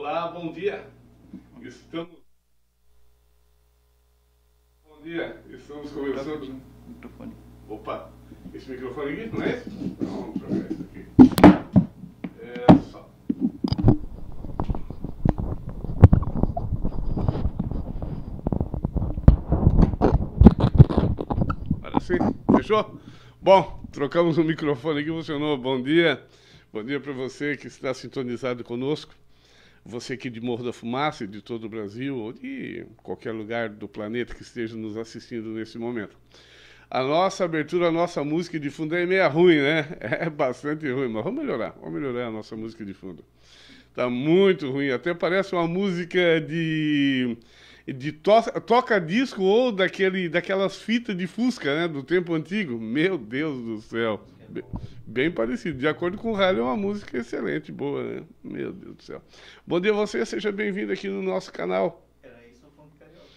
Olá, bom dia. Estamos. Bom dia, estamos começando. Opa, esse microfone aqui, não é esse? Não, deixa isso esse aqui. É só. Agora sim, fechou? Bom, trocamos o microfone aqui, funcionou. Bom dia. Bom dia para você que está sintonizado conosco você aqui de Morro da Fumaça, de todo o Brasil, ou de qualquer lugar do planeta que esteja nos assistindo nesse momento. A nossa abertura, a nossa música de fundo é meio ruim, né? É bastante ruim, mas vamos melhorar, vamos melhorar a nossa música de fundo. Tá muito ruim, até parece uma música de de to toca disco ou daquele daquelas fitas de fusca, né, do tempo antigo. Meu Deus do céu. Bem, parecido. De acordo com o Rael, é uma música excelente, boa, né? Meu Deus do céu. Bom dia a você, seja bem-vindo aqui no nosso canal. Era isso o funk carioca.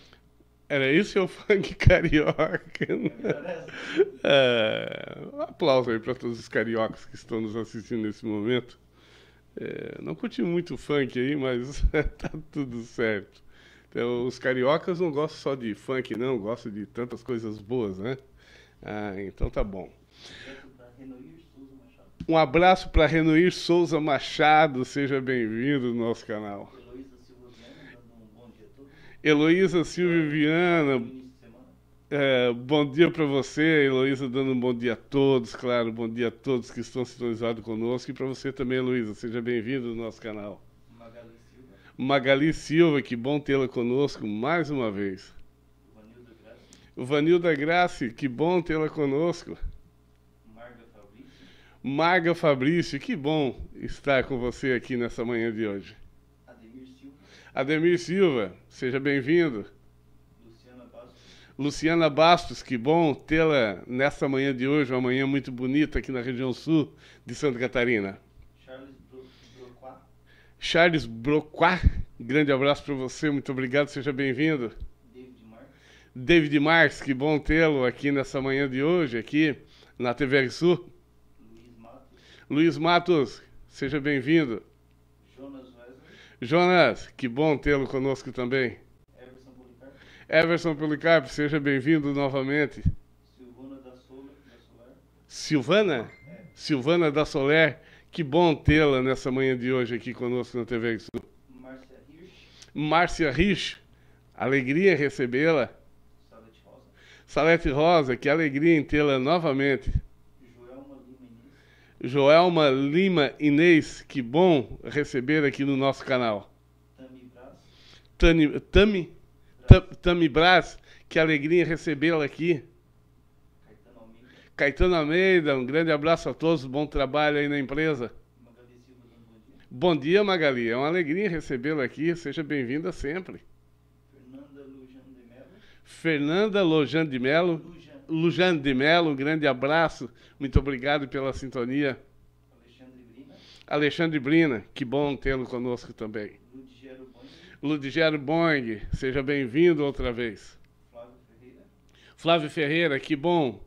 Era isso o funk carioca. É, é, aplauso aí para todos os cariocas que estão nos assistindo nesse momento. É, não curti muito funk aí, mas tá tudo certo. Então, os cariocas não gostam só de funk, não, gostam de tantas coisas boas, né? Ah, então tá bom. Um abraço para Renoir Souza Machado, seja bem-vindo no nosso canal. Heloísa Silvia Viana, é, bom dia para você, Heloísa, dando um bom dia a todos, claro, bom dia a todos que estão sintonizados conosco e para você também, Heloísa, seja bem-vindo no nosso canal. Magali Silva. Magali Silva, que bom tê-la conosco mais uma vez. Vanilda Grace. Vanilda Grace, que bom tê-la conosco. Marga Fabrício, que bom estar com você aqui nessa manhã de hoje. Ademir Silva. Ademir Silva, seja bem-vindo. Luciana Bastos. Luciana Bastos, que bom tê-la nessa manhã de hoje, uma manhã muito bonita aqui na região sul de Santa Catarina. Charles Bro Broquá. Charles Broquá, grande abraço para você, muito obrigado, seja bem-vindo. David Marques. David Marques, que bom tê-lo aqui nessa manhã de hoje, aqui na TVR Sul. Luiz Matos, seja bem-vindo. Jonas Wesley. Jonas, que bom tê-lo conosco também. Everson Policarpo. Everson Policarpo, seja bem-vindo novamente. Silvana da, da Soler. Silvana? É. Silvana da Soler, que bom tê-la nessa manhã de hoje aqui conosco na TV Sul. Márcia Rich, Márcia alegria recebê-la. Salete Rosa. Salete Rosa, que alegria em tê-la novamente. Joelma Lima Inês, que bom receber aqui no nosso canal. Tami Braz. Tami? Tami Brás, que alegria recebê-la aqui. Caetano Almeida. Caetano Almeida, um grande abraço a todos, bom trabalho aí na empresa. Magali Silva, bom dia. Bom dia, Magali, é uma alegria recebê-la aqui, seja bem-vinda sempre. Fernanda Lojan de Melo. Fernanda Lojan de Melo. Lujano de Mello, um grande abraço. Muito obrigado pela sintonia. Alexandre Brina. Alexandre Brina, que bom tê-lo conosco também. Ludigero Boing. Ludigero Boing, seja bem-vindo outra vez. Flávio Ferreira. Flávio Ferreira, que bom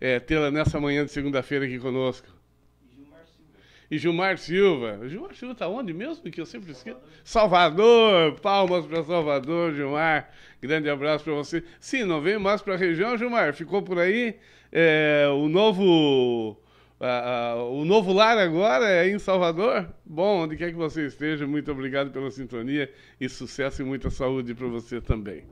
é, tê-la nessa manhã de segunda-feira aqui conosco e Gilmar Silva. Gilmar Silva tá onde mesmo? Que eu sempre esqueço. Salvador! Palmas para Salvador, Gilmar. Grande abraço para você. Sim, não veio mais para a região, Gilmar. Ficou por aí. É, o novo. o novo lar agora é em Salvador. Bom, onde quer que você esteja, muito obrigado pela sintonia e sucesso e muita saúde para você também.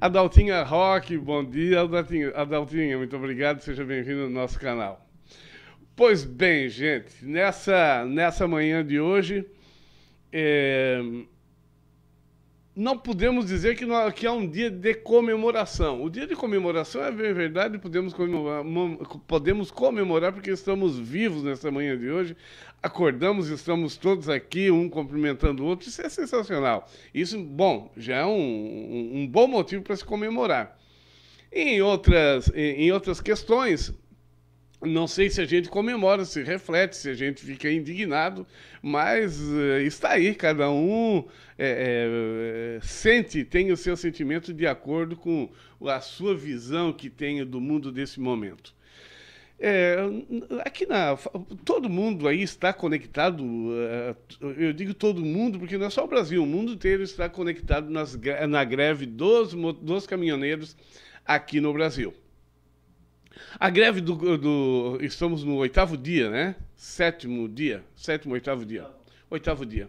Adaltinha Rock, bom dia, Adaltinha. Adaltinha, muito obrigado, seja bem-vindo no nosso canal. Pois bem, gente, nessa, nessa manhã de hoje, é, não podemos dizer que, não, que é um dia de comemoração. O dia de comemoração é verdade, podemos comemorar, podemos comemorar porque estamos vivos nessa manhã de hoje. Acordamos, estamos todos aqui, um cumprimentando o outro. Isso é sensacional. Isso, bom, já é um, um, um bom motivo para se comemorar. em outras, em outras questões, não sei se a gente comemora, se reflete, se a gente fica indignado, mas uh, está aí, cada um é, é, sente, tem o seu sentimento de acordo com a sua visão que tem do mundo desse momento. É, aqui na. Todo mundo aí está conectado, eu digo todo mundo, porque não é só o Brasil, o mundo inteiro está conectado nas, na greve dos, dos caminhoneiros aqui no Brasil. A greve do, do, Estamos no oitavo dia, né? Sétimo dia. Sétimo, oitavo dia. Oitavo dia.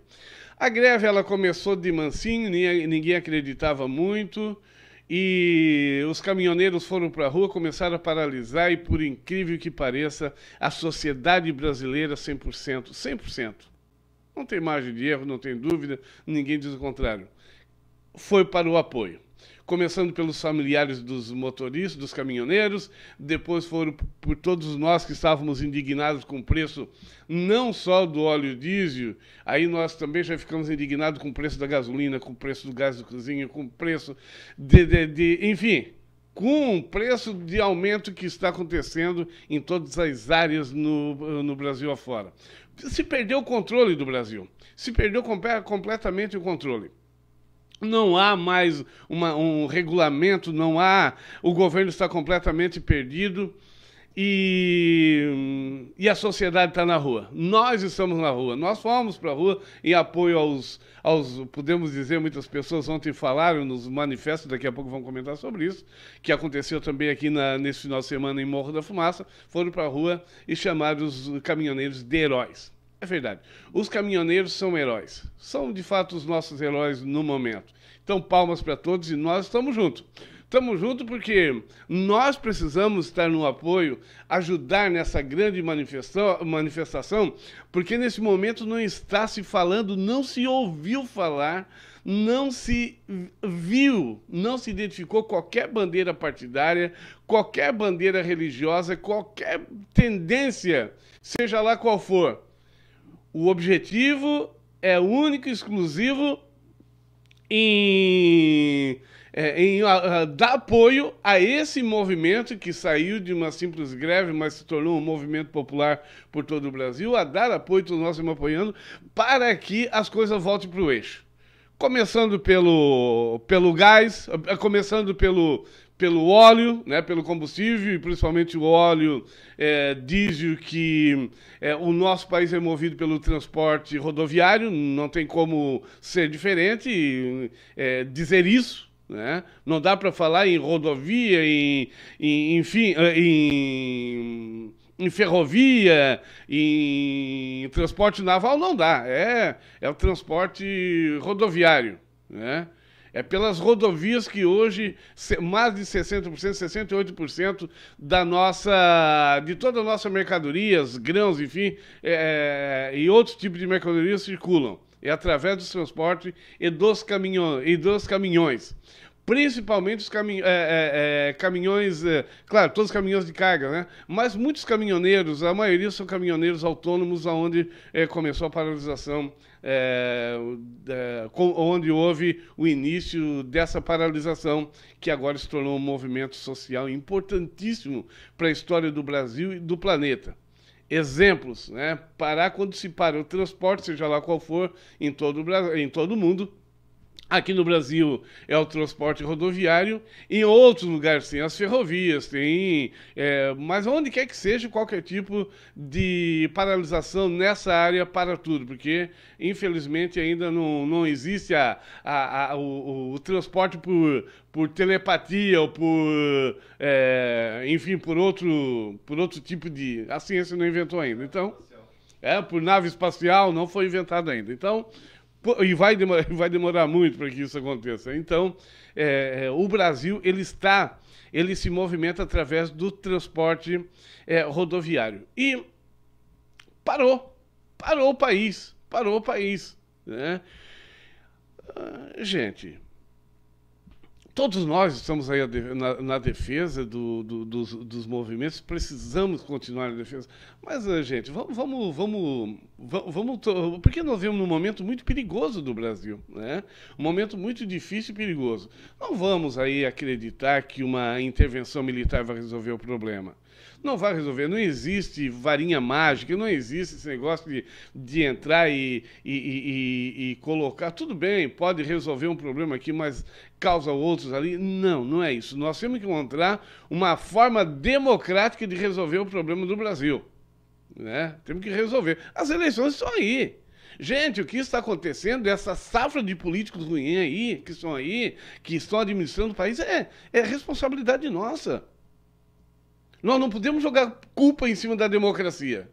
A greve ela começou de mansinho, ninguém acreditava muito. E os caminhoneiros foram para a rua, começaram a paralisar e, por incrível que pareça, a sociedade brasileira 100%, 100%. Não tem margem de erro, não tem dúvida, ninguém diz o contrário. Foi para o apoio começando pelos familiares dos motoristas, dos caminhoneiros, depois foram por todos nós que estávamos indignados com o preço não só do óleo diesel, aí nós também já ficamos indignados com o preço da gasolina, com o preço do gás do cozinha, com o preço de, de, de enfim, com o preço de aumento que está acontecendo em todas as áreas no, no Brasil afora. Se perdeu o controle do Brasil, se perdeu completamente o controle. Não há mais uma, um regulamento, não há. O governo está completamente perdido e, e a sociedade está na rua. Nós estamos na rua, nós fomos para a rua em apoio aos, aos. Podemos dizer, muitas pessoas ontem falaram nos manifestos, daqui a pouco vão comentar sobre isso, que aconteceu também aqui na, nesse final de semana em Morro da Fumaça. Foram para a rua e chamaram os caminhoneiros de heróis. É verdade. Os caminhoneiros são heróis. São, de fato, os nossos heróis no momento. Então, palmas para todos e nós estamos juntos. Estamos juntos porque nós precisamos estar no apoio, ajudar nessa grande manifestação, porque nesse momento não está se falando, não se ouviu falar, não se viu, não se identificou qualquer bandeira partidária, qualquer bandeira religiosa, qualquer tendência, seja lá qual for o objetivo é único e exclusivo em, é, em dar apoio a esse movimento que saiu de uma simples greve, mas se tornou um movimento popular por todo o Brasil, a dar apoio, todos nós estamos apoiando, para que as coisas voltem para o eixo. Começando pelo, pelo gás, começando pelo, pelo óleo, né, pelo combustível e principalmente o óleo é, diesel que é, o nosso país é movido pelo transporte rodoviário, não tem como ser diferente é, dizer isso. Né? Não dá para falar em rodovia, em, em enfim, eh, em, em, ferrovia, em transporte naval, não dá. É, é o transporte rodoviário. Né? É pelas rodovias que hoje mais de 60%, 68% da nossa, de toda a nossa mercadorias, grãos, enfim, é, é, e outros tipos de mercadorias circulam. É através do transporte e dos, transportes e dos caminhões principalmente os caminh é, é, é, caminhões, é, claro, todos os caminhões de carga, né? Mas muitos caminhoneiros, a maioria são caminhoneiros autônomos, aonde é, começou a paralisação, é, onde houve o início dessa paralisação, que agora se tornou um movimento social importantíssimo para a história do Brasil e do planeta exemplos, né? Parar quando se para o transporte, seja lá qual for, em todo o Brasil, em todo o mundo, Aqui no Brasil é o transporte rodoviário, em outros lugares tem as ferrovias, tem. É, mas onde quer que seja, qualquer tipo de paralisação nessa área para tudo, porque infelizmente ainda não, não existe a, a, a o, o, transporte por, por telepatia ou por. É, enfim, por outro, por outro tipo de. A ciência não inventou ainda. Então. É, por nave espacial, não foi inventado ainda. Então e vai demorar, vai demorar muito para que isso aconteça. Então, é, é, o Brasil ele está, ele se movimenta através do transporte é, rodoviário e parou, parou o país, parou o país, né? Ah, gente, todos nós estamos aí na, na defesa do, do, dos, dos, movimentos, precisamos continuar na defesa. Mas, eh, gente, vamos, vamos, vamos, vamos, porque nós vivemos num momento muito perigoso do Brasil, né? Um momento muito difícil e perigoso. Não vamos aí acreditar que uma intervenção militar vai resolver o problema não vai resolver. Não existe varinha mágica, não existe esse negócio de, de entrar e, e, e, e colocar. Tudo bem, pode resolver um problema aqui, mas causa outros ali. Não, não é isso. Nós temos que encontrar uma forma democrática de resolver o problema do Brasil. Né? Temos que resolver. As eleições estão aí. Gente, o que está acontecendo, essa safra de políticos ruins aí, que estão aí, que estão administrando o país, é, é responsabilidade nossa. Nós não podemos jogar culpa em cima da democracia.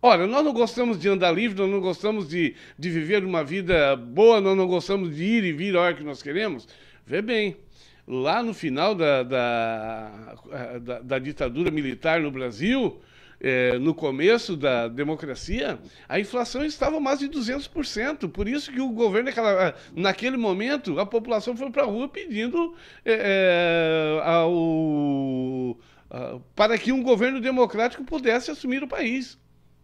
Olha, nós não gostamos de andar livre, nós não gostamos de, de viver uma vida boa, nós não gostamos de ir e vir a hora que nós queremos. Vê bem, lá no final da, da, da, da ditadura militar no Brasil, é, no começo da democracia, a inflação estava mais de 200%. Por isso que o governo, naquela, naquele momento, a população foi para a rua pedindo é, ao uh, para que um governo democrático pudesse assumir o país.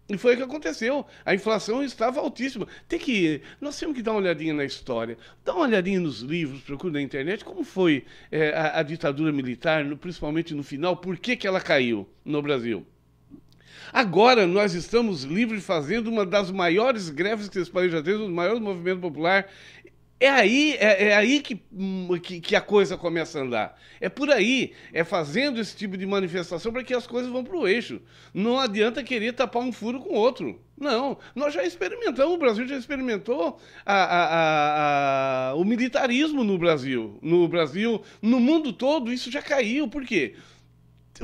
E foi o que aconteceu. A inflação estava altíssima. Tem que nós temos que dar uma olhadinha na história, dá uma olhadinha nos livros, procura na internet como foi é, a, a, ditadura militar, no, principalmente no final, por que, que ela caiu no Brasil. Agora nós estamos livres fazendo uma das maiores greves que esse país já teve, um dos maiores movimentos popular é aí, é, é aí que, hum, que, que, a coisa começa a andar. É por aí, é fazendo esse tipo de manifestação para que as coisas vão para o eixo. Não adianta querer tapar um furo com outro. Não, nós já experimentamos, o Brasil já experimentou a, a, a, o militarismo no Brasil. No Brasil, no mundo todo, isso já caiu. Por quê?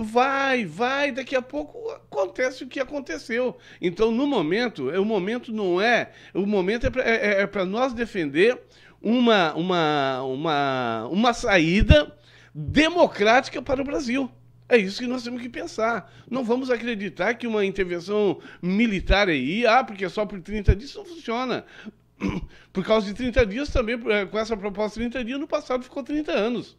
vai, vai, daqui a pouco acontece o que aconteceu. Então, no momento, é, o momento não é. O momento é para é, é, é nós defender uma, uma, uma, uma saída democrática para o Brasil. É isso que nós temos que pensar. Não vamos acreditar que uma intervenção militar aí, ah, porque é só por 30 dias, não funciona. Por causa de 30 dias também, eh, com essa proposta de 30 dias, no passado ficou 30 anos.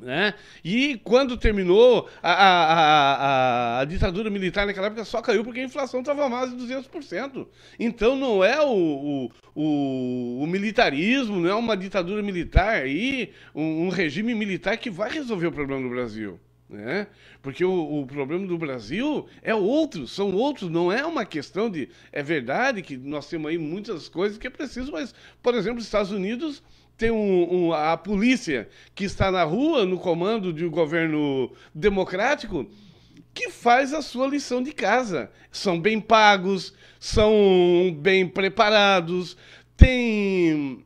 Né? E quando terminou a, a, a, a, ditadura militar naquela época só caiu porque a inflação estava mais de 200%. Então não é o, o, o, o militarismo, não é uma ditadura militar e um, um, regime militar que vai resolver o problema do Brasil. Né? Porque o, o problema do Brasil é outro, são outros, não é uma questão de. É verdade que nós temos aí muitas coisas que é preciso, mas, por exemplo, os Estados Unidos tem um, um, a polícia que está na rua, no comando de um governo democrático, que faz a sua lição de casa. São bem pagos, são bem preparados, tem,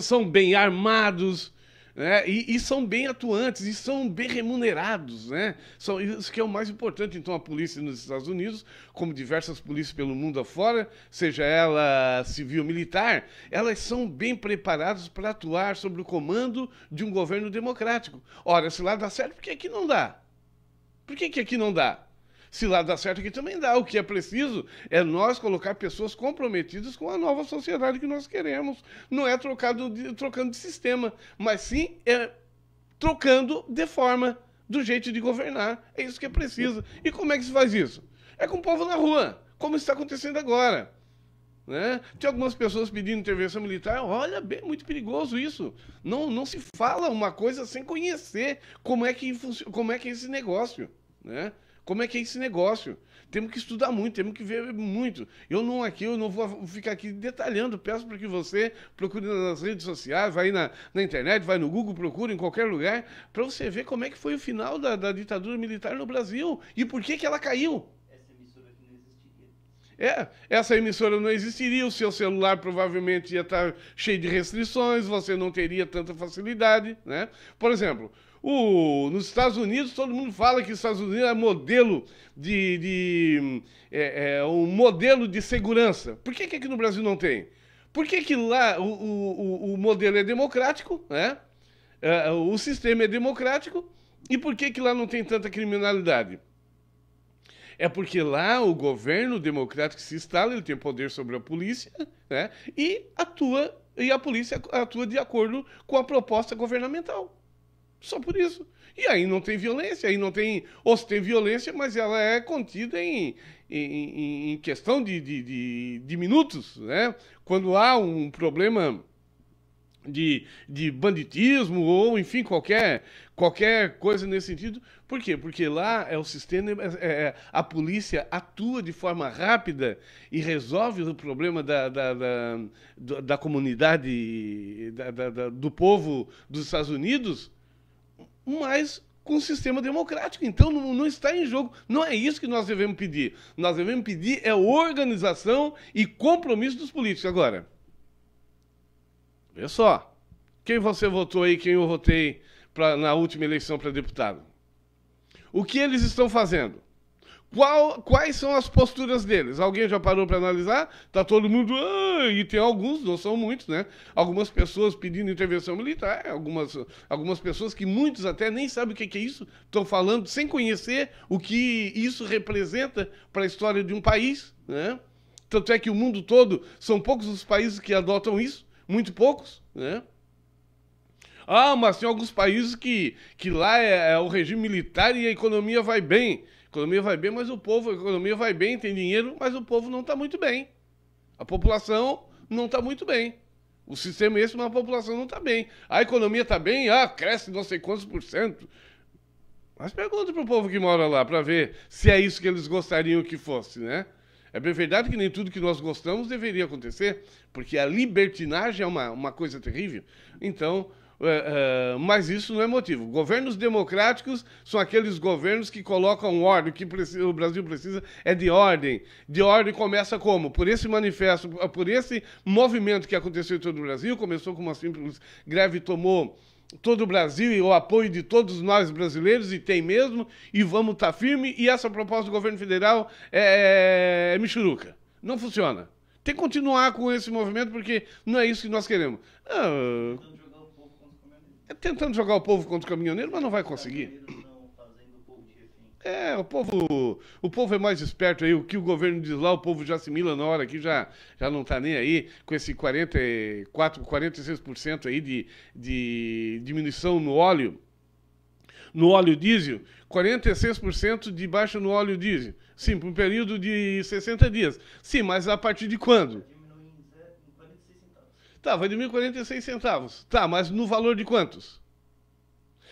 são bem armados né? E, e, são bem atuantes e são bem remunerados, né? São, isso que é o mais importante. Então, a polícia nos Estados Unidos, como diversas polícias pelo mundo afora, seja ela civil ou militar, elas são bem preparadas para atuar sobre o comando de um governo democrático. Ora, se lá dá certo, por que aqui não dá? Por que, que aqui não dá? Se lá dá certo, aqui também dá. O que é preciso é nós colocar pessoas comprometidas com a nova sociedade que nós queremos. Não é trocado de, trocando de sistema, mas sim é trocando de forma, do jeito de governar. É isso que é preciso. E como é que se faz isso? É com o povo na rua, como está acontecendo agora. Né? Tem algumas pessoas pedindo intervenção militar. Olha, bem, muito perigoso isso. Não, não se fala uma coisa sem conhecer como é que, como é, que é esse negócio. Né? como é que é esse negócio. Temos que estudar muito, temos que ver muito. Eu não aqui, eu não vou ficar aqui detalhando. Peço para que você procure nas redes sociais, vai na, na internet, vai no Google, procure em qualquer lugar, para você ver como é que foi o final da, da ditadura militar no Brasil e por que, que ela caiu. É, essa emissora não existiria, o seu celular provavelmente ia estar cheio de restrições, você não teria tanta facilidade, né? Por exemplo, o, nos Estados Unidos, todo mundo fala que os Estados Unidos é modelo de. de é, é, um modelo de segurança. Por que, que aqui no Brasil não tem? Por que, que lá o, o, o modelo é democrático, né? É, o sistema é democrático, e por que, que lá não tem tanta criminalidade? É porque lá o governo democrático se instala, ele tem poder sobre a polícia, né? E atua e a polícia atua de acordo com a proposta governamental. Só por isso. E aí não tem violência, aí não tem. Ou se tem violência, mas ela é contida em, em, em questão de, de, de, de, minutos. Né? Quando há um problema de, de banditismo ou, enfim, qualquer, qualquer coisa nesse sentido. Por quê? Porque lá é o sistema, é, é, é a polícia atua de forma rápida e resolve o problema da, da, da, da comunidade, da, da, do povo dos Estados Unidos mas com o sistema democrático. Então não, não, está em jogo. Não é isso que nós devemos pedir. Nós devemos pedir é organização e compromisso dos políticos. Agora, vê só. Quem você votou aí, quem eu votei pra, na última eleição para deputado? O que eles estão fazendo? Qual, quais são as posturas deles? Alguém já parou para analisar? Tá todo mundo. Ah, e tem alguns, não são muitos, né? Algumas pessoas pedindo intervenção militar, algumas, algumas pessoas que muitos até nem sabem o que é isso, estão falando sem conhecer o que isso representa para a história de um país, né? Tanto é que o mundo todo, são poucos os países que adotam isso, muito poucos, né? Ah, mas tem alguns países que, que lá é, é o regime militar e a economia vai bem economia vai bem, mas o povo, a economia vai bem, tem dinheiro, mas o povo não está muito bem. A população não está muito bem. O sistema é esse, mas a população não está bem. A economia está bem, ah, cresce não sei quantos por cento. Mas pergunta para o povo que mora lá para ver se é isso que eles gostariam que fosse, né? É bem verdade que nem tudo que nós gostamos deveria acontecer, porque a libertinagem é uma, uma coisa terrível. Então, é, é, mas isso não é motivo. Governos democráticos são aqueles governos que colocam ordem, que precisa, o Brasil precisa é de ordem. De ordem começa como? Por esse manifesto, por esse movimento que aconteceu em todo o Brasil, começou com uma simples greve, tomou todo o Brasil e o apoio de todos nós brasileiros, e tem mesmo, e vamos estar tá firme, e essa proposta do governo federal é, é, é michuruca. Não funciona. Tem que continuar com esse movimento, porque não é isso que nós queremos. Ah, é tentando jogar o povo contra o caminhoneiro, mas não vai conseguir. É, o povo, o povo é mais esperto aí. O que o governo diz lá, o povo já assimila na hora que já, já não está nem aí com esse 44, 46% aí de, de diminuição no óleo, no óleo diesel, 46% de baixa no óleo diesel. Sim, por um período de 60 dias. Sim, mas a partir de quando? Tá, vai de 1.046 centavos. Tá, mas no valor de quantos?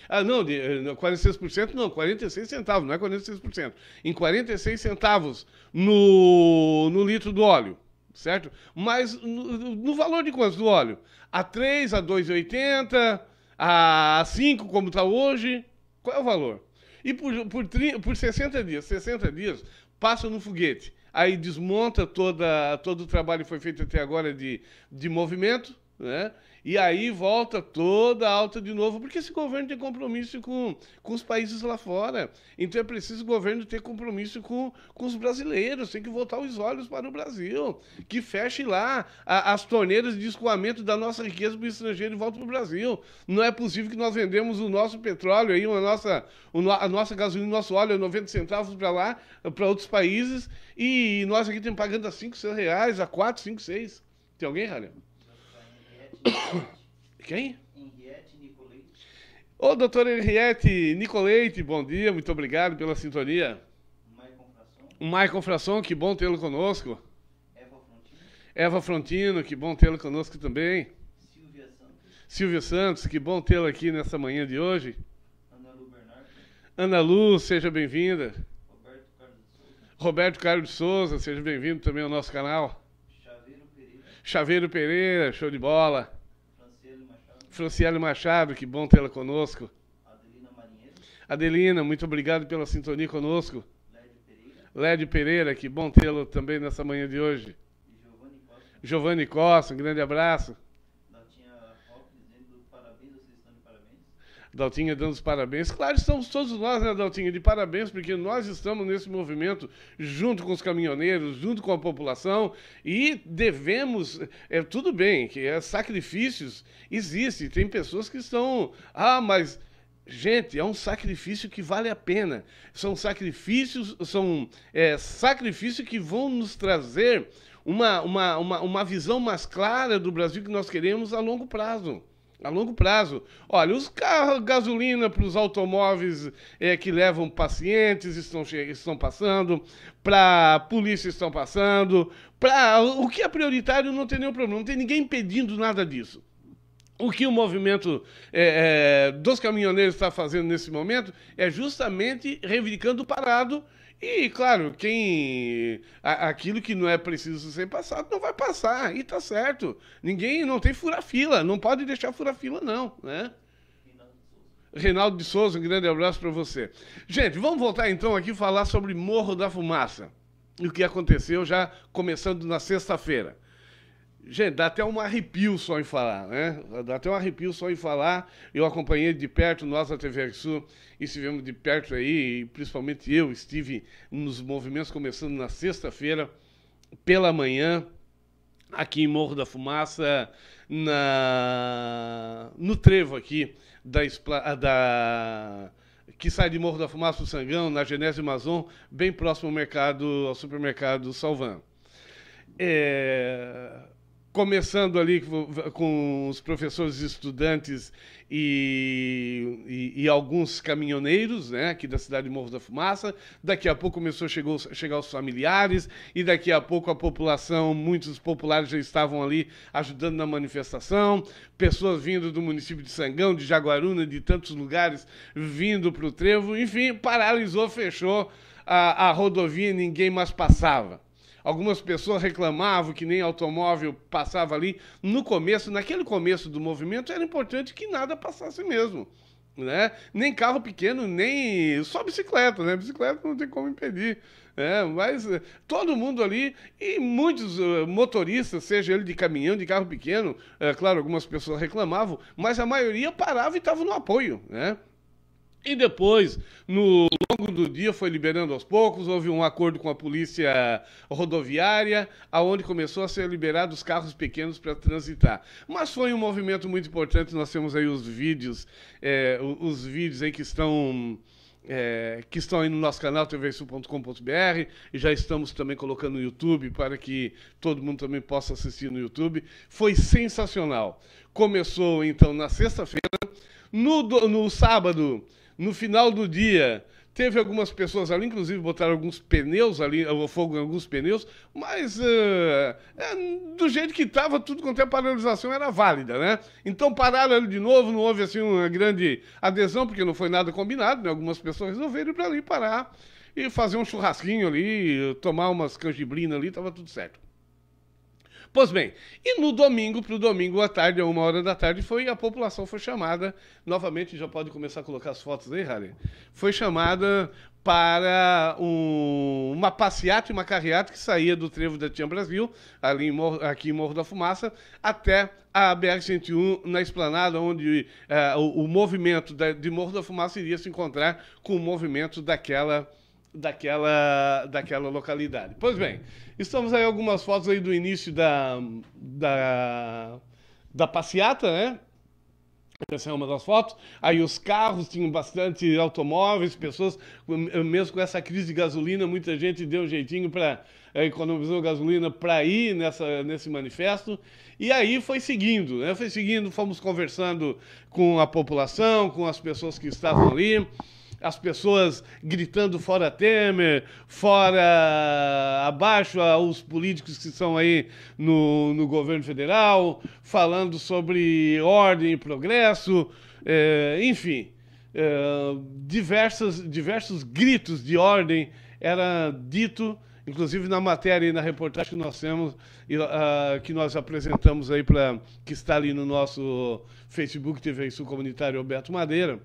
Ah, não, de 46% eh, não, 46 centavos, não é 46%. Em 46 centavos no, no litro do óleo, certo? Mas no, no valor de quantos do óleo? A 3, a 2,80, a 5, como está hoje? Qual é o valor? E por, por, por 60 dias, 60 dias, passa no foguete aí desmonta toda, todo o trabalho que foi feito até agora de, de movimento, né? E aí volta toda a alta de novo, porque esse governo tem compromisso com, com os países lá fora. Então é preciso o governo ter compromisso com, com os brasileiros, tem que voltar os olhos para o Brasil, que feche lá a, as torneiras de escoamento da nossa riqueza para o estrangeiro e volta para o Brasil. Não é possível que nós vendemos o nosso petróleo, aí, a, nossa, a nossa gasolina, o nosso óleo é a 90 centavos para lá, para outros países, e nós aqui estamos pagando a 5, 6 reais, a 4, 5, 6. Tem alguém, Ralhão? Quem? Henriette Nicolete. Ô, doutora Henriette Nicolete, bom dia, muito obrigado pela sintonia. Maicon Frasson. Maicon Frasson, que bom tê-lo conosco. Eva Frontino. Eva Frontino, que bom tê-lo conosco também. Silvia Santos. Silvia Santos, que bom tê-lo aqui nessa manhã de hoje. Ana Lu Bernardo. Ana Lu, seja bem-vinda. Roberto Carlos de Souza. Roberto Carlos de Souza, seja bem-vindo também ao nosso canal. Chaveiro Pereira. Chaveiro Pereira, show de bola. Franciele Machado, que bom tê-la conosco. Adelina Marinheiro. Adelina, muito obrigado pela sintonia conosco. Led Pereira. Led Pereira, que bom tê-lo também nessa manhã de hoje. Giovanni Costa. Giovanni Costa, um grande abraço. Daltinha dando os parabéns. Claro, estamos todos nós, né, Daltinha, de parabéns, porque nós estamos nesse movimento junto com os caminhoneiros, junto com a população e devemos. É tudo bem que é, sacrifícios existem. Tem pessoas que estão. Ah, mas. Gente, é um sacrifício que vale a pena. São sacrifícios, são é, sacrifícios que vão nos trazer uma, uma, uma, uma visão mais clara do Brasil que nós queremos a longo prazo. A longo prazo. Olha, os carros, gasolina para os automóveis é, que levam pacientes estão, estão passando, para a polícia estão passando, para o que é prioritário não tem nenhum problema, não tem ninguém impedindo nada disso. O que o movimento é, é, dos caminhoneiros está fazendo nesse momento é justamente reivindicando o parado e, claro, quem. aquilo que não é preciso ser passado não vai passar, e tá certo. Ninguém não tem fura-fila, não pode deixar fura-fila, não, né? Reinaldo de Souza, um grande abraço para você. Gente, vamos voltar então aqui falar sobre Morro da Fumaça. E o que aconteceu já começando na sexta-feira. Gente, dá até um arrepio só em falar, né? Dá até um arrepio só em falar. Eu acompanhei de perto nossa TV Sul e estivemos de perto aí, e principalmente eu estive nos movimentos começando na sexta-feira pela manhã, aqui em Morro da Fumaça, na no trevo aqui da ah, da que sai de Morro da Fumaça do Sangão, na Genésio Amazon, bem próximo ao mercado, ao supermercado Salvan. É começando ali com os professores estudantes e, e, e, alguns caminhoneiros, né, aqui da cidade de Morro da Fumaça. Daqui a pouco começou a chegou, chegar os familiares e daqui a pouco a população, muitos populares já estavam ali ajudando na manifestação, pessoas vindo do município de Sangão, de Jaguaruna, de tantos lugares, vindo para o Trevo, enfim, paralisou, fechou a, a rodovia e ninguém mais passava. Algumas pessoas reclamavam que nem automóvel passava ali. No começo, naquele começo do movimento, era importante que nada passasse mesmo. Né? Nem carro pequeno, nem só bicicleta, né? Bicicleta não tem como impedir. É, mas eh, todo mundo ali, e muitos uh, motoristas, seja ele de caminhão, de carro pequeno, é, claro, algumas pessoas reclamavam, mas a maioria parava e estava no apoio, né? E depois, no longo do dia, foi liberando aos poucos. Houve um acordo com a polícia rodoviária, aonde começou a ser liberado os carros pequenos para transitar. Mas foi um movimento muito importante. Nós temos aí os vídeos, é, os vídeos aí que estão é, que estão aí no nosso canal tvsul.com.br e já estamos também colocando no YouTube para que todo mundo também possa assistir no YouTube. Foi sensacional. Começou então na sexta-feira, no, no sábado no final do dia, teve algumas pessoas ali, inclusive botaram alguns pneus ali, fogo em alguns pneus, mas uh, é, do jeito que estava, tudo quanto é paralisação era válida, né? Então pararam ali de novo, não houve assim uma grande adesão, porque não foi nada combinado, né? Algumas pessoas resolveram ir para ali parar e fazer um churrasquinho ali, tomar umas canjibrinas ali, estava tudo certo. Pois bem, e no domingo, para o domingo à tarde, a uma hora da tarde, foi a população foi chamada, novamente já pode começar a colocar as fotos aí, Harry, foi chamada para um, uma passeata e uma carreata que saía do trevo da Tian Brasil, ali em Morro, aqui em Morro da Fumaça, até a BR-101 na esplanada, onde uh, o, o, movimento da, de Morro da Fumaça iria se encontrar com o movimento daquela daquela, daquela localidade. Pois bem, estamos aí algumas fotos aí do início da, da, da passeata, né? Essa é uma das fotos. Aí os carros tinham bastante automóveis, pessoas, eh, mesmo com essa crise de gasolina, muita gente deu um jeitinho para economizar eh, economizou gasolina para ir nessa, nesse manifesto. E aí foi seguindo, né? Foi seguindo, fomos conversando com a população, com as pessoas que estavam ali as pessoas gritando fora Temer, fora abaixo ah, os políticos que são aí no, no governo federal, falando sobre ordem e progresso, é, enfim, é, diversas, diversos gritos de ordem era dito, inclusive na matéria e na reportagem que nós temos, ah, que nós apresentamos aí para que está ali no nosso Facebook TV Sul Comunitário Alberto Madeira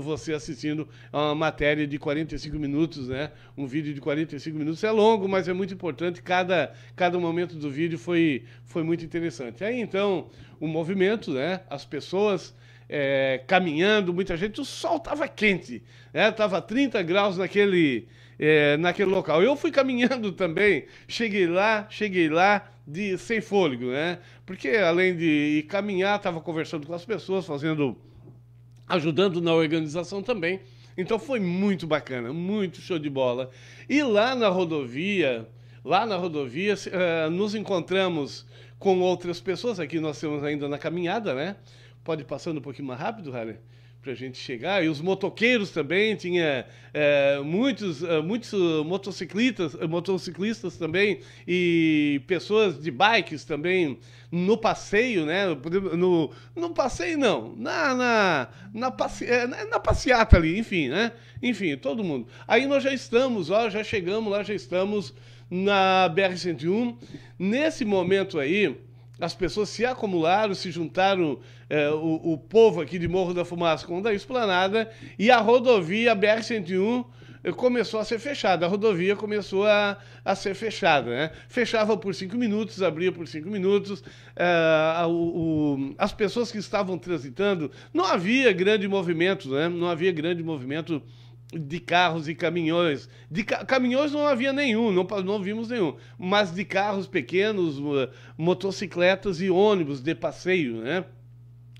você assistindo a uma matéria de 45 minutos, né? Um vídeo de 45 minutos é longo, mas é muito importante. Cada, cada momento do vídeo foi, foi muito interessante. Aí então, o movimento, né? As pessoas é, caminhando, muita gente. O sol estava quente, né? Tava 30 graus naquele é, naquele local. Eu fui caminhando também. Cheguei lá, cheguei lá de sem fôlego, né? Porque além de caminhar, estava conversando com as pessoas, fazendo ajudando na organização também. Então foi muito bacana, muito show de bola. E lá na rodovia, lá na rodovia, uh, nos encontramos com outras pessoas. Aqui nós temos ainda na caminhada, né? Pode ir passando um pouquinho mais rápido, Harry? para a gente chegar. E os motoqueiros também, tinha é, muitos, é, muitos motociclistas, é, motociclistas também e pessoas de bikes também no passeio, né? No, no passeio não, na, na, na, passe, é, né, na passeata ali, enfim, né? Enfim, todo mundo. Aí nós já estamos, ó, já chegamos lá, já estamos na BR-101. Nesse momento aí, as pessoas se acumularam, se juntaram, é, o, o, povo aqui de Morro da Fumaça com da esplanada, e a rodovia BR-101 eh, começou a ser fechada. A rodovia começou a, a ser fechada. Né? Fechava por cinco minutos, abria por cinco minutos. Uh, o, o, as pessoas que estavam transitando, não havia grande movimento, né? não havia grande movimento de carros e caminhões. De ca caminhões não havia nenhum, não, não vimos nenhum, mas de carros pequenos, eh, motocicletas e ônibus de passeio, né?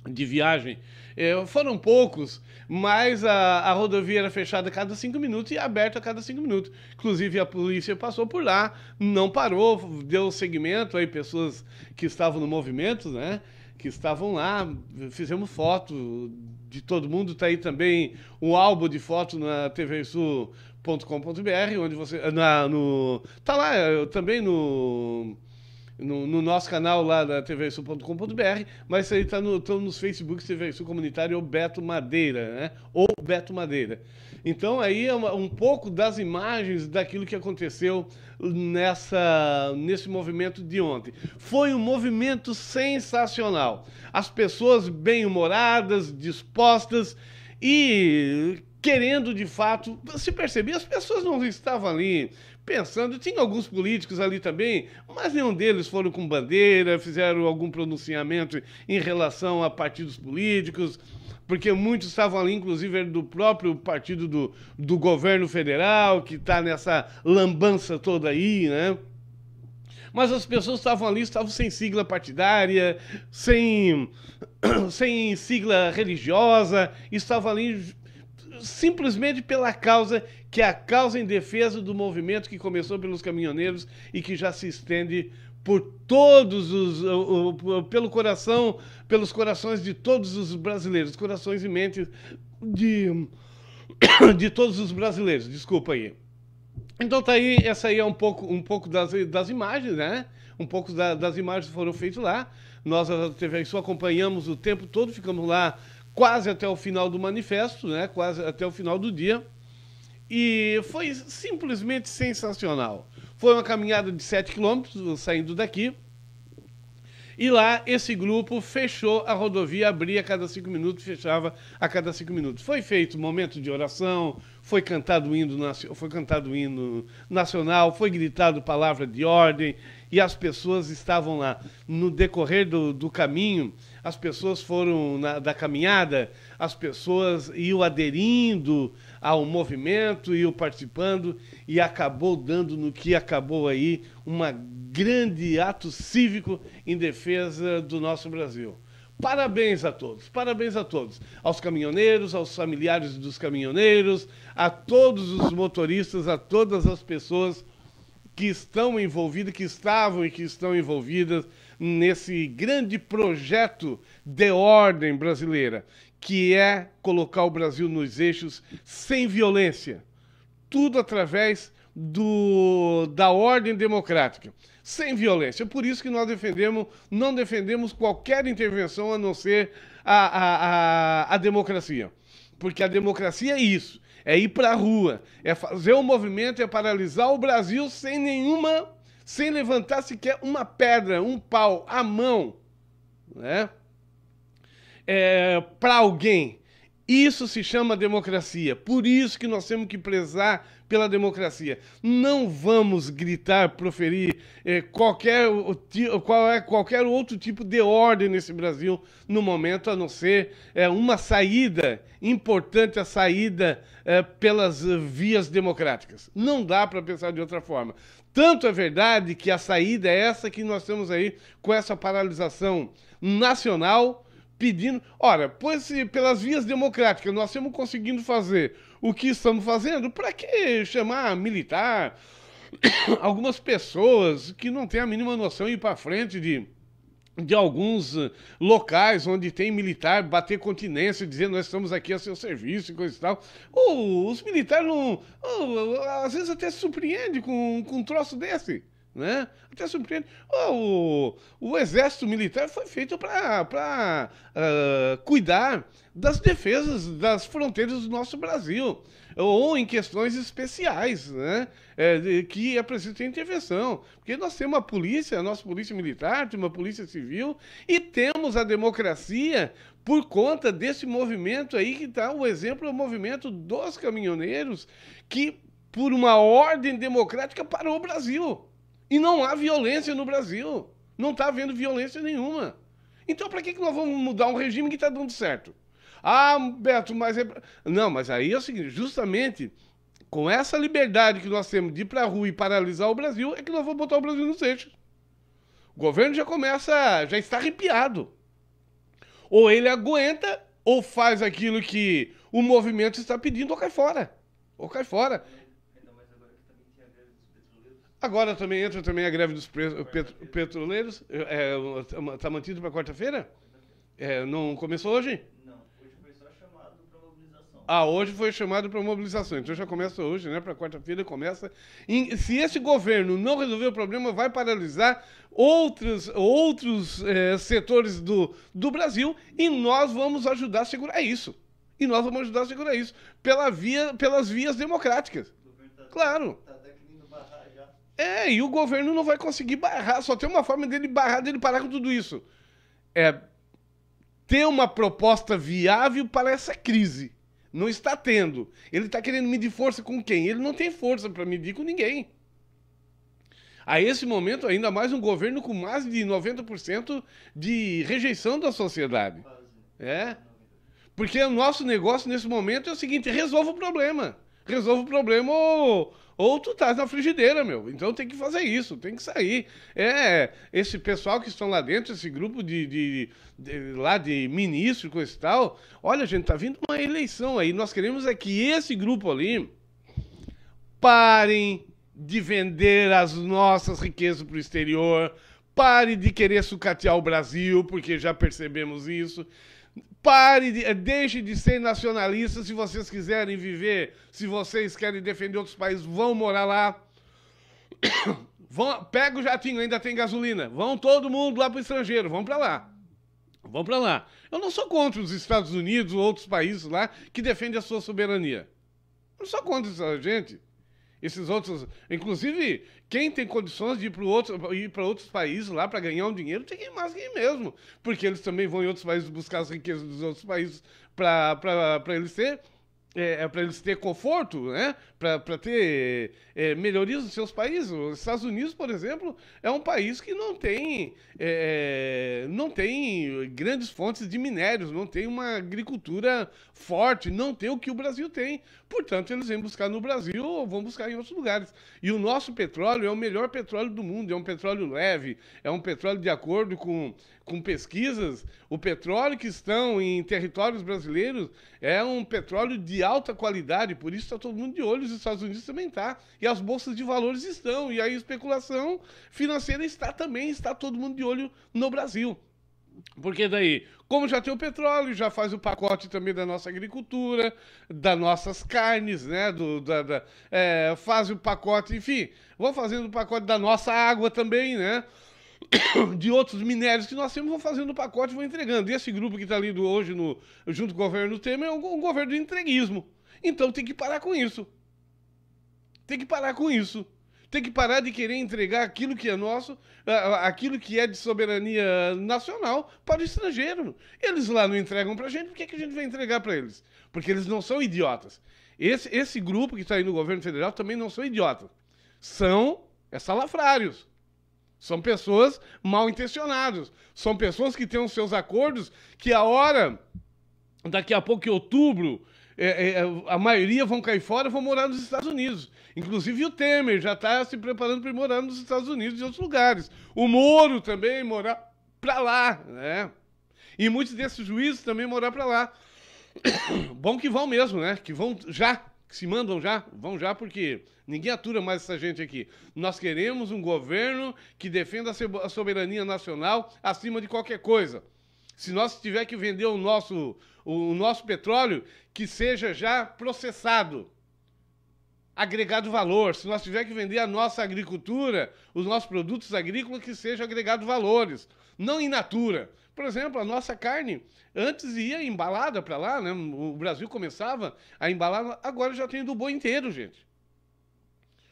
De viagem. É, foram poucos, mas a, a, rodovia era fechada a cada cinco minutos e aberta a cada cinco minutos. Inclusive a polícia passou por lá, não parou, deu segmento aí pessoas que estavam no movimento, né? Que estavam lá, fizemos foto de todo mundo. Está aí também um álbum de fotos na tvsul.com.br, onde você. Na, no, tá lá também no. No, no, nosso canal lá da tvsu.com.br, mas isso aí tá no, nos Facebooks TVSU Comunitário ou Beto Madeira, né? Ou Beto Madeira. Então aí é uma, um pouco das imagens daquilo que aconteceu nessa nesse movimento de ontem. Foi um movimento sensacional. As pessoas bem-humoradas, dispostas e querendo de fato se perceber, as pessoas não estavam ali pensando, tinha alguns políticos ali também, mas nenhum deles foram com bandeira, fizeram algum pronunciamento em relação a partidos políticos, porque muitos estavam ali, inclusive do próprio partido do, do governo federal, que está nessa lambança toda aí, né? Mas as pessoas estavam ali, estavam sem sigla partidária, sem, sem sigla religiosa, estavam ali simplesmente pela causa, que é a causa em defesa do movimento que começou pelos caminhoneiros e que já se estende por todos os. pelo coração, pelos corações de todos os brasileiros, corações e mentes de, de todos os brasileiros, desculpa aí. Então tá aí, essa aí é um pouco, um pouco das, das imagens, né? Um pouco da, das imagens foram feitas lá. Nós, a eh, TV acompanhamos o tempo todo, ficamos lá quase até o final do manifesto, né? quase até o final do dia. E foi simplesmente sensacional. Foi uma caminhada de 7 quilômetros saindo daqui. E lá esse grupo fechou a rodovia, abria a cada cinco minutos, fechava a cada cinco minutos. Foi feito momento de oração, foi cantado o hino, foi cantado o hino nacional, foi gritado palavra de ordem e as pessoas estavam lá. No decorrer do, do caminho, as pessoas foram na, da caminhada, as pessoas iam aderindo ao movimento, iam participando e acabou dando no que acabou aí um grande ato cívico em defesa do nosso Brasil. Parabéns a todos, parabéns a todos, aos caminhoneiros, aos familiares dos caminhoneiros, a todos os motoristas, a todas as pessoas que estão envolvidas, que estavam e que estão envolvidas nesse grande projeto de ordem brasileira, que é colocar o Brasil nos eixos sem violência, tudo através do, da ordem democrática, sem violência. Por isso que nós defendemos, não defendemos qualquer intervenção a não ser a, a, a, a democracia. Porque a democracia é isso, é ir para a rua, é fazer o um movimento, é paralisar o Brasil sem nenhuma sem levantar sequer uma pedra, um pau, a mão, né? É, para alguém. Isso se chama democracia. Por isso que nós temos que prezar pela democracia. Não vamos gritar, proferir é, qualquer, qual é, qualquer outro tipo de ordem nesse Brasil no momento, a não ser é, uma saída importante a saída é, pelas vias democráticas. Não dá para pensar de outra forma. Tanto é verdade que a saída é essa que nós temos aí com essa paralisação nacional pedindo. Ora, pois se pelas vias democráticas nós estamos conseguindo fazer o que estamos fazendo, para que chamar militar, algumas pessoas que não têm a mínima noção e ir para frente de de alguns eh, locais onde tem militar bater continência, dizendo nós estamos aqui a seu serviço e coisa e tal. os militares não. às vezes até se surpreende com, com um troço desse né? Até surpreende. Oh, o, o exército militar foi feito para uh, ah, cuidar das defesas das fronteiras do nosso Brasil, ou em questões especiais, né? É, que ter intervenção. Porque nós temos uma polícia, a nossa polícia militar, temos uma polícia civil, e temos a democracia por conta desse movimento aí que está o exemplo é o movimento dos caminhoneiros que por uma ordem democrática parou o Brasil. E não há violência no Brasil. Não está havendo violência nenhuma. Então, para que, que nós vamos mudar um regime que está dando certo? Ah, Beto, mas. É... Não, mas aí é o seguinte: justamente com essa liberdade que nós temos de ir para a rua e paralisar o Brasil, é que nós vamos botar o Brasil nos eixos. O governo já começa, já está arrepiado. Ou ele aguenta, ou faz aquilo que o movimento está pedindo, ou cai fora. Ou cai fora. Agora também entra também a greve dos petroleiros. Está é, tá mantido para quarta-feira? É, não começou hoje? Não, hoje foi só chamado para mobilização. Ah, hoje foi chamado para mobilização. Então já começa hoje, né? Para quarta-feira começa. E se esse governo não resolver o problema, vai paralisar outros, outros é, setores do, do Brasil e nós vamos ajudar a segurar isso. E nós vamos ajudar a segurar isso pela via, pelas vias democráticas. Tá claro. É, e o governo não vai conseguir barrar. Só tem uma forma dele barrar, dele parar com tudo isso. É ter uma proposta viável para essa crise. Não está tendo. Ele está querendo medir força com quem? Ele não tem força para medir com ninguém. A esse momento, ainda mais um governo com mais de 90% de rejeição da sociedade. É. Porque o nosso negócio nesse momento é o seguinte: resolva o problema. Resolva o problema ou. Oh, ou tu estás na frigideira, meu. Então tem que fazer isso, tem que sair. É, esse pessoal que estão lá dentro, esse grupo de, de, de lá de ministro, coisa e tal. Olha, gente, tá vindo uma eleição aí. Nós queremos é que esse grupo ali parem de vender as nossas riquezas para o exterior, pare de querer sucatear o Brasil, porque já percebemos isso. Pare de, deixe de ser nacionalista se vocês quiserem viver, se vocês querem defender outros países, vão morar lá. Vão, pega o jatinho, ainda tem gasolina. Vão todo mundo lá para o estrangeiro, vão para lá. Vão para lá. Eu não sou contra os Estados Unidos ou outros países lá que defendem a sua soberania. Eu não sou contra essa gente. Esses outros, inclusive, quem tem condições de ir para outro, outros países lá para ganhar um dinheiro, tem que ir mais que ir mesmo. Porque eles também vão em outros países buscar as riquezas dos outros países para eles ter é, é para eles ter conforto, né? Para ter é, melhorias nos seus países. Os Estados Unidos, por exemplo, é um país que não tem, é, é, não tem grandes fontes de minérios, não tem uma agricultura forte, não tem o que o Brasil tem. Portanto, eles vêm buscar no Brasil ou vão buscar em outros lugares. E o nosso petróleo é o melhor petróleo do mundo, é um petróleo leve, é um petróleo de acordo com, com pesquisas. O petróleo que estão em territórios brasileiros é um petróleo de alta qualidade, por isso está todo mundo de olho, os Estados Unidos também está. E e as bolsas de valores estão. E a especulação financeira está também, está todo mundo de olho no Brasil. Porque daí, como já tem o petróleo, já faz o pacote também da nossa agricultura, das nossas carnes, né? Do, da, da é, faz o pacote, enfim, vão fazendo o pacote da nossa água também, né? De outros minérios que nós temos, vão fazendo o pacote vão entregando. E esse grupo que está ali hoje no, junto com o governo Temer é um, um governo de entreguismo. Então tem que parar com isso. Tem que parar com isso. Tem que parar de querer entregar aquilo que é nosso, aquilo que é de soberania nacional, para o estrangeiro. Eles lá não entregam para a gente, por que, é que a gente vai entregar para eles? Porque eles não são idiotas. Esse, esse grupo que está aí no governo federal também não são idiotas. São é, salafrários. São pessoas mal intencionadas. São pessoas que têm os seus acordos que a hora, daqui a pouco em outubro, é, é, é, a maioria vão cair fora vão morar nos Estados Unidos. Inclusive o Temer já está se preparando para morar nos Estados Unidos e outros lugares. O Moro também morar para lá, né? E muitos desses juízes também morar para lá. Bom que vão mesmo, né? Que vão já, que se mandam já, vão já porque ninguém atura mais essa gente aqui. Nós queremos um governo que defenda a soberania nacional acima de qualquer coisa. Se nós tiver que vender o nosso, o nosso petróleo, que seja já processado, agregado valor. Se nós tiver que vender a nossa agricultura, os nossos produtos agrícolas, que seja agregado valores, não in natura. Por exemplo, a nossa carne antes ia embalada para lá, né? O Brasil começava a embalar, agora já tem do boi inteiro, gente.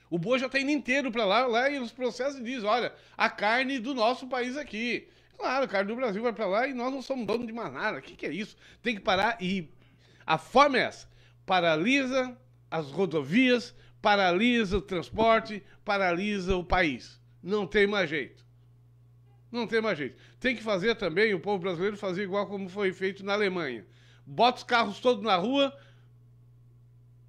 O boi já está indo inteiro para lá, lá e os processos dizem, olha, a carne do nosso país aqui, Claro, o cara do Brasil vai para lá e nós não somos dono de mais nada. O que, que é isso? Tem que parar e. A fome é essa: paralisa as rodovias, paralisa o transporte, paralisa o país. Não tem mais jeito. Não tem mais jeito. Tem que fazer também, o povo brasileiro fazer igual como foi feito na Alemanha. Bota os carros todos na rua,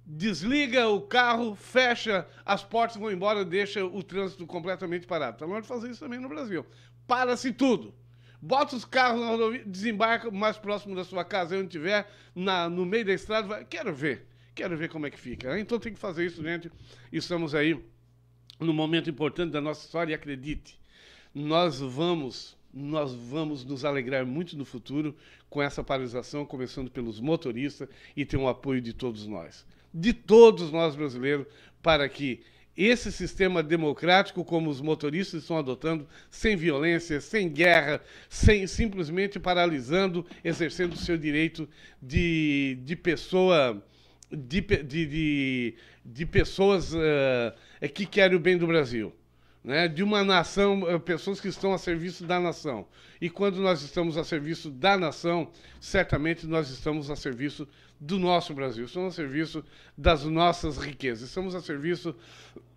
desliga o carro, fecha as portas, vão embora, deixa o trânsito completamente parado. Está na hora de fazer isso também no Brasil para-se tudo. Bota os carros na rodovia, desembarca mais próximo da sua casa, onde tiver, na, no meio da estrada. Vai. Quero ver, quero ver como é que fica. Então tem que fazer isso, gente. Estamos aí num momento importante da nossa história e acredite, nós vamos nós vamos nos alegrar muito no futuro com essa paralisação, começando pelos motoristas e ter um apoio de todos nós, de todos nós brasileiros, para que esse sistema democrático, como os motoristas estão adotando, sem violência, sem guerra, sem simplesmente paralisando, exercendo o seu direito de, de pessoa. De, de, de, de pessoas uh, que querem o bem do Brasil, né? de uma nação, eh, pessoas que estão a serviço da nação. E quando nós estamos a serviço da nação, certamente nós estamos a serviço do nosso Brasil, estamos a serviço das nossas riquezas, estamos a serviço,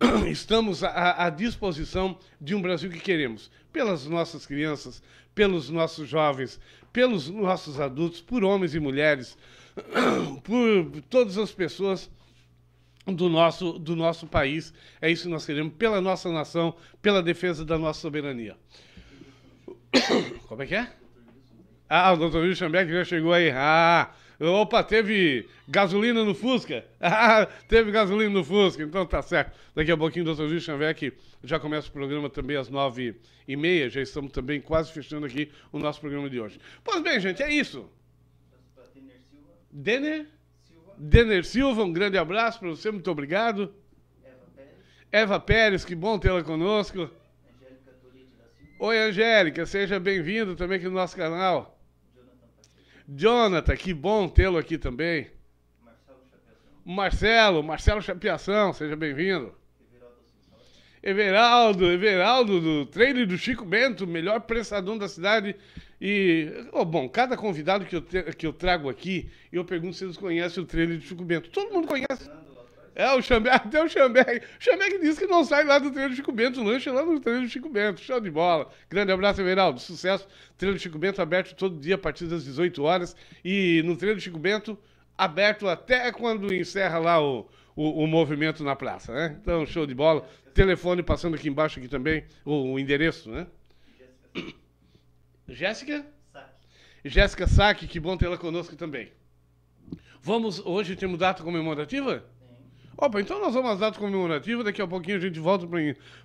estamos à, à disposição de um Brasil que queremos, pelas nossas crianças, pelos nossos jovens, pelos nossos adultos, por homens e mulheres, por todas as pessoas do nosso, do nosso país. É isso que nós queremos, pela nossa nação, pela defesa da nossa soberania. Como é que é? Ah, o doutor Wilson Schembeck já chegou aí. Ah, Opa, teve gasolina no Fusca? Ah, teve gasolina no Fusca, então tá certo. Daqui a pouquinho, doutor Gil Chanvec, já começa o programa também às nove e meia. Já estamos também quase fechando aqui o nosso programa de hoje. Pois bem, gente, é isso. Denner? Silva. Denner Silva, um grande abraço para você, muito obrigado. Eva Pérez. Eva Pérez, que bom tê-la conosco. Angélica Oi, Angélica, seja bem-vinda também aqui no nosso canal. Jonathan, que bom tê-lo aqui também. Marcelo Chapiação. Marcelo, Marcelo Chapiação, seja bem-vindo. Everaldo, Everaldo do treino do Chico Bento, melhor prestador da cidade. E, oh, bom, cada convidado que eu, te, que eu trago aqui, eu pergunto se eles conhecem o treino do Chico Bento. Todo mundo conhece. É, o Xamberg, até o Xamberg. O disse que não sai lá do treino do Chico Bento, lanche é lá no treino do Chico Bento. Show de bola. Grande abraço, Everaldo. Sucesso. Treino do Chico Bento aberto todo dia a partir das 18 horas. E no treino do Chico Bento, aberto até quando encerra lá o, o, o, movimento na praça, né? Então, show de bola. Telefone passando aqui embaixo aqui também, o, o endereço, né? Jéssica? Jéssica Saque, que bom tê-la conosco também. Vamos, hoje temos data comemorativa? Opa, então nós vamos às datas comemorativas, daqui a pouquinho a gente volta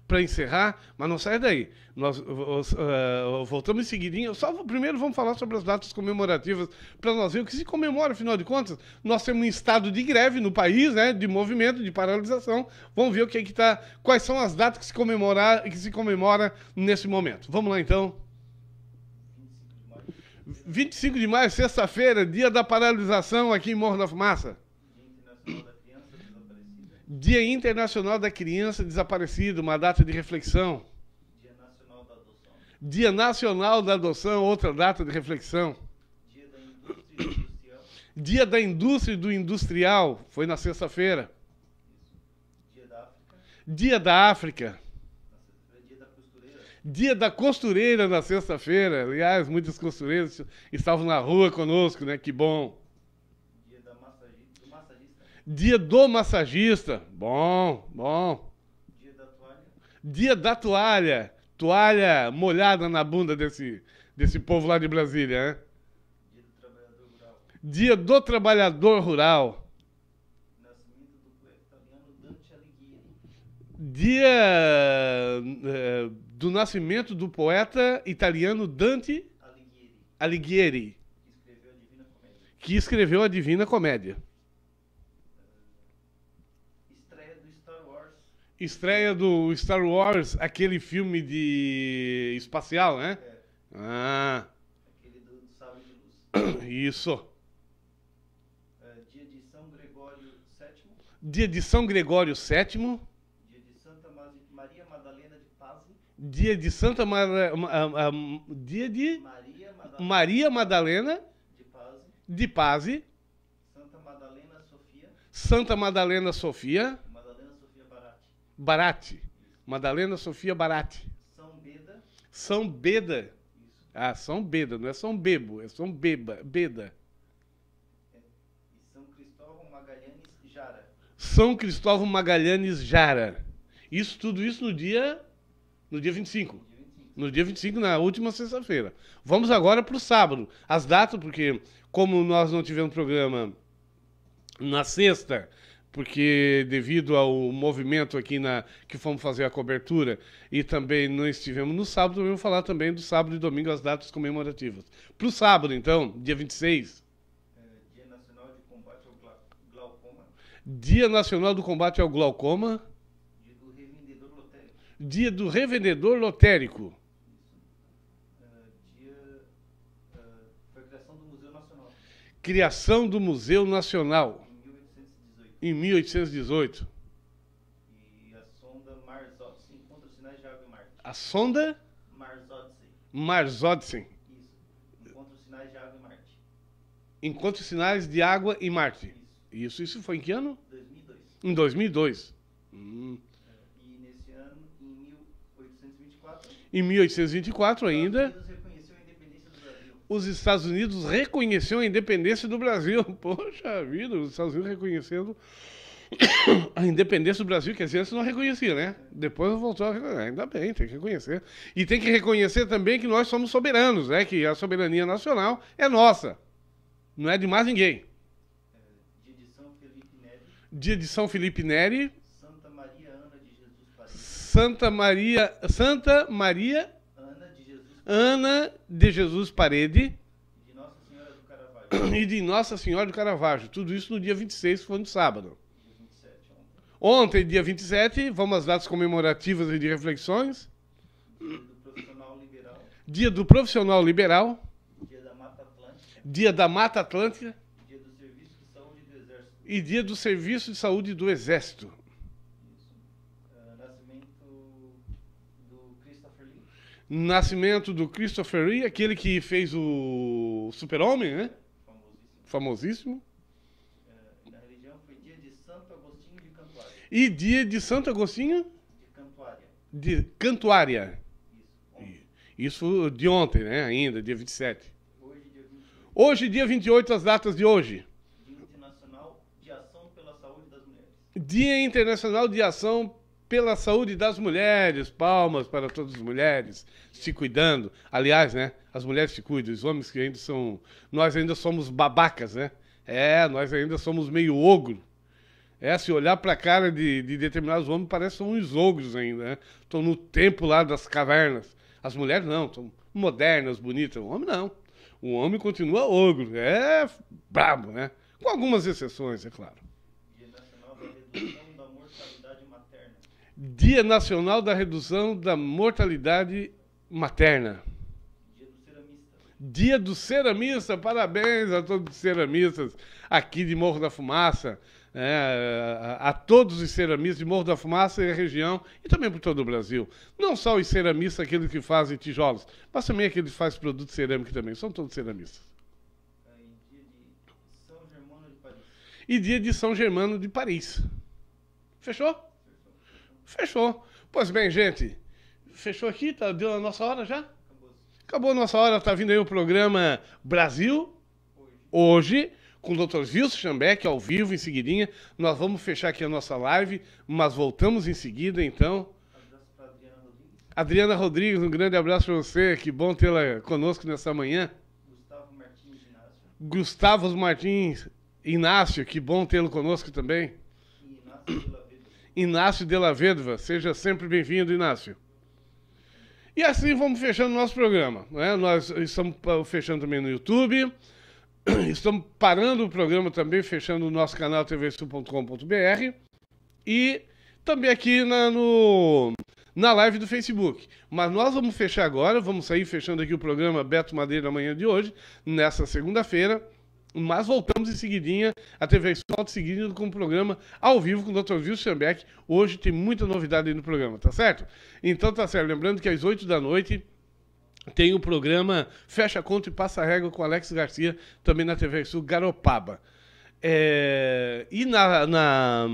para encerrar, mas não sai daí. Nós uh, voltamos em seguidinho. Só primeiro vamos falar sobre as datas comemorativas para nós ver o que se comemora, afinal de contas. Nós temos um estado de greve no país, né? De movimento, de paralisação. Vamos ver o que é que tá. Quais são as datas que se comemorar, que se comemora nesse momento. Vamos lá então. 25 de maio, sexta-feira, dia da paralisação aqui em Morro da Fumaça. Dia Internacional da Criança Desaparecida, uma data de reflexão. Dia Nacional da Adoção. Dia Nacional da Adoção, outra data de reflexão. Dia da Indústria e do Industrial, foi na sexta-feira. Dia da África. Dia da costureira. Dia da costureira na sexta-feira. Aliás, muitas costureiras estavam na rua conosco, né? Que bom. Dia do massagista. Bom, bom. Dia da toalha. Dia da toalha. Toalha molhada na bunda desse, desse povo lá de Brasília, né? Dia do trabalhador rural. Dia do Nascimento do poeta italiano Dante Alighieri. Dia uh, do nascimento do poeta italiano Dante Alighieri. Alighieri. Que escreveu a Que escreveu a Divina Comédia. Estreia do Star Wars, aquele filme de espacial, né? É. Ah. Aquele do, do Sábio de Luz. Isso. É, dia de São Gregório VII. Dia de São Gregório VII. Dia de Santa Maria Madalena de Paz. Dia de Santa Mar... Eh, ah, ah, dia de... Maria Madalena, Maria Madalena de Paz. De Paz. Santa Madalena Sofia. Santa Madalena Sofia. Barate. Madalena Sofia Barate. São Beda. São Beda. Isso. Ah, São Beda, não é São Bebo, é São Beba, Beda. É, e São Cristóvão Magalhães Jara. São Cristóvão Magalhães Jara. Isso tudo isso no dia no dia Dia 25. No dia 25, na última sexta-feira. Vamos agora para o sábado. As datas, porque como nós não tivemos programa na sexta, porque devido ao movimento aqui na que fomos fazer a cobertura e também não estivemos no sábado, vamos falar também do sábado e domingo as datas comemorativas. Para o sábado, então, dia 26. dia Nacional de Combate ao Glaucoma. Dia Nacional do Combate ao Glaucoma. Dia do Revendedor Lotérico. Dia do Revendedor Lotérico. Criação do Museu Nacional em 1818. E a sonda Mars-Odyssey encontra sinais de água em Marte. A sonda? Mars-Odyssey. Mars-Odyssey. Isso. Encontra sinais de água em Marte. Encontra sinais de água em Marte. Isso. Isso, isso foi em que ano? 2002. Em 2002. Hum. É, e nesse ano, em 1824. Em 1824 ainda tá, os Estados Unidos reconheceu a independência do Brasil. Poxa vida, os Estados Unidos reconhecendo a independência do Brasil, que às vezes não reconhecia, né? Depois voltou a reconhecer. Ah, ainda bem, tem que reconhecer. E tem que reconhecer também que nós somos soberanos, né? Que a soberania nacional é nossa. Não é de mais ninguém. Dia de São Felipe Neri. de Felipe Neri. Santa Maria Ana de Jesus Paris. Santa Maria, Santa Maria Ana de Jesus Parede de Nossa Senhora do Caravaggio. e de Nossa Senhora do Caravaggio. Tudo isso no dia 26, que foi no sábado. Dia 27, ontem. ontem, dia 27, vamos às datas comemorativas e de reflexões. Dia do profissional liberal. Dia do profissional liberal. Dia da Mata Atlântica. Dia da Mata Atlântica. Dia do serviço de saúde do Exército. E dia do serviço de saúde do Exército. Nascimento do Christopher Reeve, aquele que fez o Super-Homem, né? Famosíssimo. Famosíssimo. É, religião foi dia de Santo Agostinho de Cantuária. E dia de Santo Agostinho? De Cantuária. De Cantuária. Isso, Isso de ontem, né? Ainda, dia 27. Hoje, dia 28. Hoje, dia 28, as datas de hoje. Dia Internacional de Ação pela Saúde das Mulheres. Dia Internacional de Ação pela saúde das mulheres. Palmas para todas as mulheres se cuidando. Aliás, né? As mulheres se cuidam, os homens que ainda são. Nós ainda somos babacas, né? É, nós ainda somos meio ogro. É, se olhar para a cara de, de, determinados homens, parecem uns ogros ainda, né? Estão no tempo lá das cavernas. As mulheres não, estão modernas, bonitas. O homem não. O homem continua ogro. É brabo, né? Com algumas exceções, é claro. Dia Nacional da Redução da Mortalidade Materna. Dia do Ceramista. Dia do Ceramista. Parabéns a todos os ceramistas aqui de Morro da Fumaça. É, a, a, todos os ceramistas de Morro da Fumaça e região, e também por todo o Brasil. Não só os ceramistas, aqueles que fazem tijolos, mas também aqueles que fazem produtos cerâmicos também. São todos ceramistas. É, e, dia e dia de São Germano de Paris. Fechou? Fechou. Pois bem, gente, fechou aqui, tá, deu a nossa hora já? Acabou. a nossa hora, tá vindo aí o programa Brasil, hoje, hoje com o Dr. Wilson Chambeck ao vivo em seguidinha. Nós vamos fechar aqui a nossa live, mas voltamos em seguida, então. Adriana Rodrigues. Adriana Rodrigues, um grande abraço para você, que bom tê-la conosco nessa manhã. Gustavo Martins Inácio. Gustavo Martins Inácio, que bom tê-lo conosco também. Inácio Inácio de la Vedva. Seja sempre bem-vindo, Inácio. E assim vamos fechando o nosso programa. Né? Nós estamos fechando também no YouTube, estamos parando o programa também, fechando o nosso canal tvsul.com.br e também aqui na, no, na live do Facebook. Mas nós vamos fechar agora, vamos sair fechando aqui o programa Beto Madeira amanhã de hoje, nessa segunda-feira mas voltamos em seguidinha, a TV Solta seguindo com o programa ao vivo com o Dr. Wilson Beck Hoje tem muita novidade aí no programa, tá certo? Então tá certo, lembrando que às 8 da noite tem o programa Fecha Conto e Passa Régua com Alex Garcia, também na TV Sul Garopaba. É... E na... na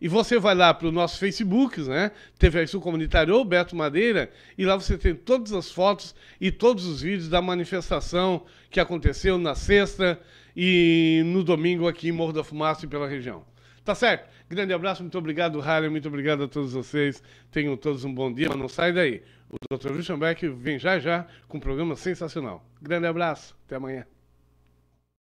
e você vai lá para o nosso Facebook, né? TV Sul Comunitário ou Beto Madeira, e lá você tem todas as fotos e todos os vídeos da manifestação que aconteceu na sexta e no domingo aqui em Morro da Fumaça e pela região. Tá certo? Grande abraço, muito obrigado, Harley, muito obrigado a todos vocês. Tenham todos um bom dia, mas não sai daí. O Dr. Beck vem já já com um programa sensacional. Grande abraço, até amanhã.